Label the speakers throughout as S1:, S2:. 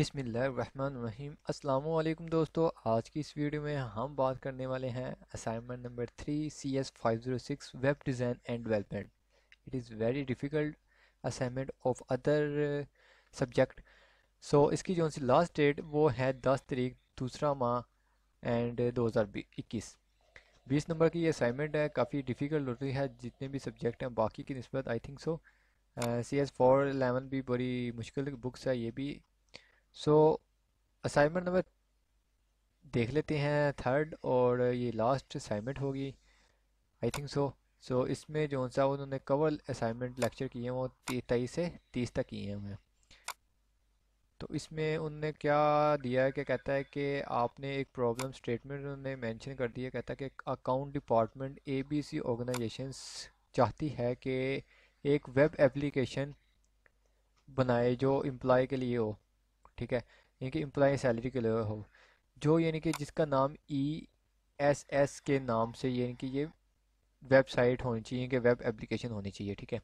S1: बिसमीम अल्लाम दोस्तों आज की इस वीडियो में हम बात करने वाले हैं assignment number three C S five zero six web design and development it is very difficult assignment of other subject so इसकी जो सी लास्ट डेट वो है दस तरीक दूसरा माह एंड uh, दो हज़ार इक्कीस बीस नंबर की ये असाइनमेंट है काफ़ी डिफ़िकल्ट होती है जितने भी सब्जेक्ट हैं बाकी की नस्बत I think so C S four eleven भी बड़ी मुश्किल बुक्स है ये भी सो असाइनमेंट नंबर देख लेते हैं थर्ड और ये लास्ट असाइनमेंट होगी आई थिंक सो सो इसमें जो सा उन्होंने कवर असाइनमेंट लेक्चर किए हैं वो तेईस से तीस तक किए हैं हैं तो इसमें उनने क्या दिया है कि कहता है कि आपने एक प्रॉब्लम स्टेटमेंट उन्होंने मेंशन कर दिया कहता है कि अकाउंट डिपार्टमेंट एबीसी ऑर्गेनाइजेशंस चाहती है कि एक वेब एप्लीकेशन बनाए जो एम्प्लॉय के लिए हो ठीक है यानी कि एम्प्लॉय सैलरी के लिए हो जो यानी कि जिसका नाम ई एस एस के नाम से यानी कि ये वेबसाइट होनी चाहिए कि वेब एप्लीकेशन होनी चाहिए ठीक है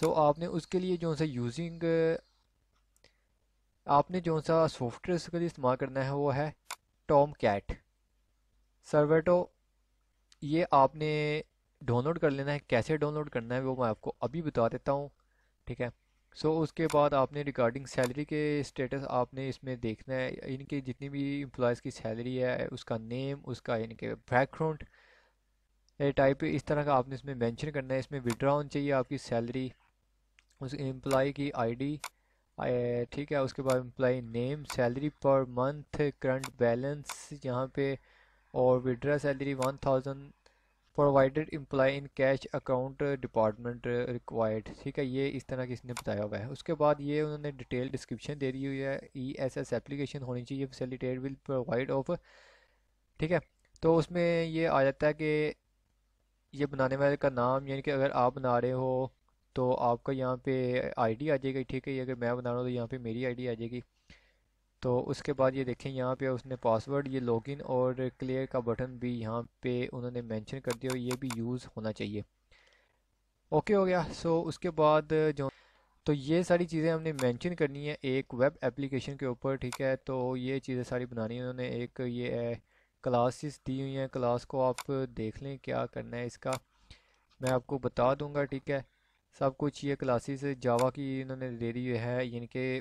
S1: सो आपने उसके लिए जो सा यूजिंग आपने जो सा सॉफ्टवेयर उसके लिए इस्तेमाल करना है वो है टॉम कैट सर्वेटो ये आपने डाउनलोड कर लेना है कैसे डाउनलोड करना है वो मैं आपको अभी बता देता हूँ ठीक है सो so, उसके बाद आपने रिगार्डिंग सैलरी के स्टेटस आपने इसमें देखना है इनके जितनी भी एम्प्लॉयज़ की सैलरी है उसका नेम उसका इनके बैकग्राउंड टाइप इस तरह का आपने इसमें मेंशन करना है इसमें विड्रा होनी चाहिए आपकी सैलरी उस एम्प्लॉय की आईडी ठीक है उसके बाद employee name salary per month current balance यहाँ पे और withdraw salary one thousand provided employee in cash account department required ठीक है ये इस तरह की इसने बताया हुआ है उसके बाद ये उन्होंने डिटेल डिस्क्रिप्शन दे दी हुई है ई एस एस एप्लीकेशन होनी चाहिए फैसिलिटेट विल प्रोवाइड ऑफ ठीक है तो उसमें ये आ जाता है कि ये बनाने वाले का नाम यानी कि अगर आप बना रहे हो तो आपका यहाँ पे आईडी आ जाएगी ठीक है अगर मैं बना रहा हूँ तो यहाँ पे मेरी आईडी आ जाएगी तो उसके बाद ये देखें यहाँ पे उसने पासवर्ड ये लॉगिन और क्लियर का बटन भी यहाँ पे उन्होंने मेंशन कर दिया और ये भी यूज़ होना चाहिए ओके हो गया सो उसके बाद जो तो ये सारी चीज़ें हमने मेंशन करनी है एक वेब एप्लीकेशन के ऊपर ठीक है तो ये चीज़ें सारी बनानी है उन्होंने एक ये क्लासेस दी हुई हैं क्लास को आप देख लें क्या करना है इसका मैं आपको बता दूँगा ठीक है सब कुछ ये क्लासेस जावा की इन्होंने दे दी है यानी कि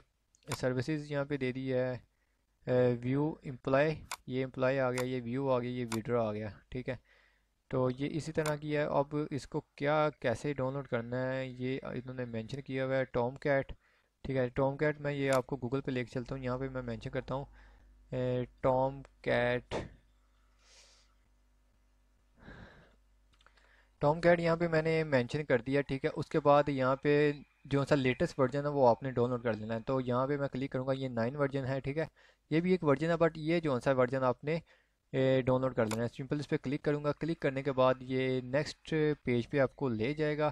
S1: सर्विसेज यहाँ पे दे दी है व्यू एम्प्लॉय ये एम्प्लॉय आ गया ये व्यू आ गया ये विड्रो आ गया ठीक है तो ये इसी तरह की है अब इसको क्या कैसे डाउनलोड करना है ये इन्होंने मेंशन किया हुआ है टॉम कैट ठीक है टॉम कैट मैं ये आपको गूगल पे लेके चलता हूँ यहाँ पे मैं मेंशन करता हूँ टॉम कैट टॉम कैट यहाँ पे मैंने मेंशन कर दिया ठीक है उसके बाद यहाँ पे जो सा लेटेस्ट वर्जन है वो आपने डाउनलोड कर लेना है तो यहाँ पे मैं क्लिक करूँगा ये नाइन वर्जन है ठीक है ये भी एक वर्जन है बट ये जो सा वर्जन आपने डाउनलोड कर लेना है सिंपल इस पर क्लिक करूँगा क्लिक करने के बाद ये नेक्स्ट पेज पे आपको ले जाएगा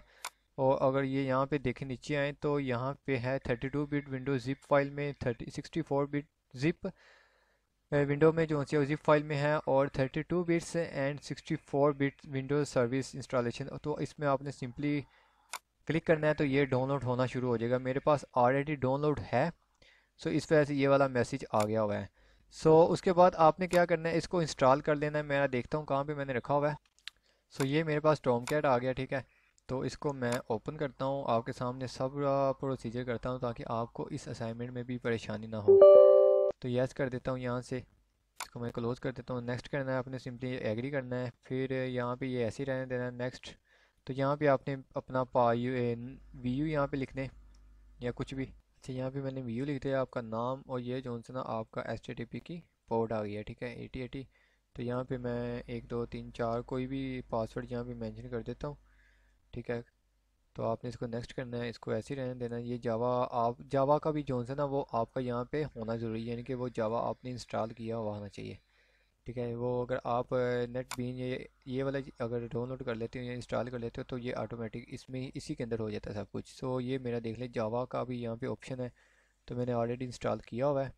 S1: और अगर ये यहाँ पे देखें नीचे आए तो यहाँ पे है two bit window zip file में sixty four bit zip window में जो सी जिप फाइल में है और 32 bits and 64 bit windows service installation तो इसमें आपने सिंपली क्लिक करना है तो ये डाउनलोड होना शुरू हो जाएगा मेरे पास ऑलरेडी डाउनलोड है सो इस वजह से ये वाला मैसेज आ गया हुआ है सो उसके बाद आपने क्या करना है इसको इंस्टॉल कर लेना है मैं देखता हूँ कहाँ पर मैंने रखा हुआ है सो ये मेरे पास टॉम कैट आ गया ठीक है तो इसको मैं ओपन करता हूँ आपके सामने सब प्रोसीजर करता हूँ ताकि आपको इस असाइनमेंट में भी परेशानी ना हो तो यस कर देता हूँ यहाँ से इसको मैं क्लोज़ कर देता हूँ नेक्स्ट करना है अपने सिंपली एग्री करना है फिर यहाँ पे ये ऐसे ही रहने देना है नेक्स्ट तो यहाँ पे आपने अपना पा यू एन वी यू यहाँ पर लिखने या कुछ भी अच्छा यहाँ पे मैंने वी यू लिख दिया आपका नाम और ये जो ना आपका एस टी टी पी की पोर्ट आ गई है ठीक है एटी एटी तो यहाँ पे मैं एक दो तीन चार कोई भी पासवर्ड यहाँ पे मेंशन कर देता हूँ ठीक है तो आपने इसको नेक्स्ट करना है इसको ऐसे ही रहने देना है ये जावा आप जावा का भी जो है ना वो आपका यहाँ पे होना ज़रूरी है यानी कि वो जावा आपने इंस्टॉल किया हुआ होना चाहिए ठीक है वो अगर आप नेट बीन ये ये वाला अगर डाउनलोड कर लेते हो या इंस्टॉल कर लेते हो तो ये ऑटोमेटिक इसमें इसी के अंदर हो जाता है सब कुछ सो ये मेरा देख लें जावा का भी यहाँ पे ऑप्शन है तो मैंने ऑलरेडी इंस्टॉल किया हुआ है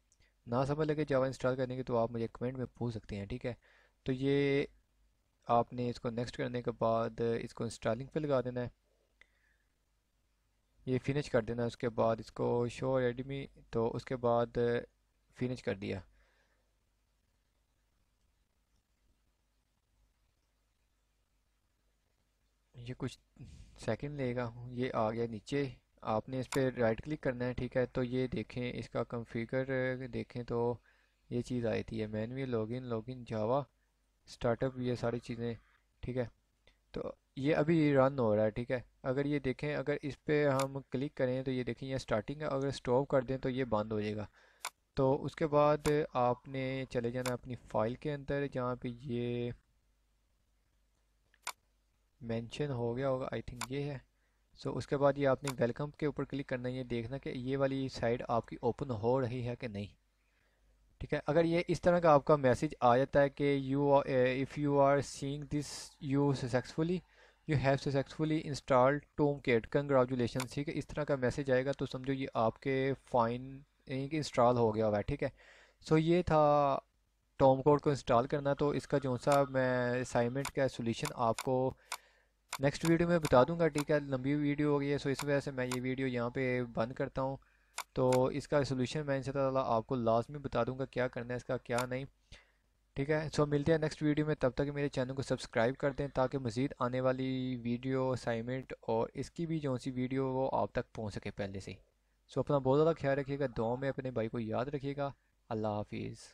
S1: ना समझ लगे जावा इंस्टॉल करने के तो आप मुझे कमेंट में पूछ सकते हैं ठीक है तो ये आपने इसको नेक्स्ट करने के बाद इसको इंस्टॉलिंग पर लगा देना है ये फिनिश कर देना उसके बाद इसको शो रेडमी तो उसके बाद फिनिश कर दिया ये कुछ सेकंड लेगा ये आ गया नीचे आपने इस पर राइट क्लिक करना है ठीक है तो ये देखें इसका कॉन्फ़िगर देखें तो ये चीज़ आई थी है manual login login Java startup ये सारी चीज़ें ठीक है तो ये अभी रन हो रहा है ठीक है अगर ये देखें अगर इस पर हम क्लिक करें तो ये देखें यह स्टार्टिंग है अगर स्टॉप कर दें तो ये बंद हो जाएगा तो उसके बाद आपने चले जाना अपनी फ़ाइल के अंदर जहाँ पे ये मेंशन हो गया होगा आई थिंक ये है सो so, उसके बाद ये आपने वेलकम के ऊपर क्लिक करना है ये देखना कि ये वाली साइड आपकी ओपन हो रही है कि नहीं ठीक है अगर ये इस तरह का आपका मैसेज आ जाता है कि you if you are seeing this you successfully you have successfully install Tomcat congratulation ठीक है इस तरह का मैसेज आएगा तो समझो ये आपके फाइन इंस्टॉल हो गया हुआ है ठीक है सो so, ये था टोम कोड को इंस्टॉल करना तो इसका जो सा मैं असाइनमेंट का सोल्यूशन आपको नेक्स्ट वीडियो में बता दूंगा ठीक है लंबी वीडियो हो गई है सो इस वजह से मैं ये वीडियो यहाँ पे बंद करता हूँ तो इसका सोल्यूशन मैं इन आपको लाजमी बता दूंगा क्या करना है इसका क्या नहीं ठीक है सो मिलते हैं नेक्स्ट वीडियो में तब तक मेरे चैनल को सब्सक्राइब कर दें ताकि मज़ीद आने वाली वीडियो असाइनमेंट और इसकी भी जो सी वीडियो वो आप तक पहुँच सके पहले से ही सो अपना बहुत ज़्यादा ख्याल रखिएगा दो में अपने भाई को याद रखिएगा अल्लाह हाफिज़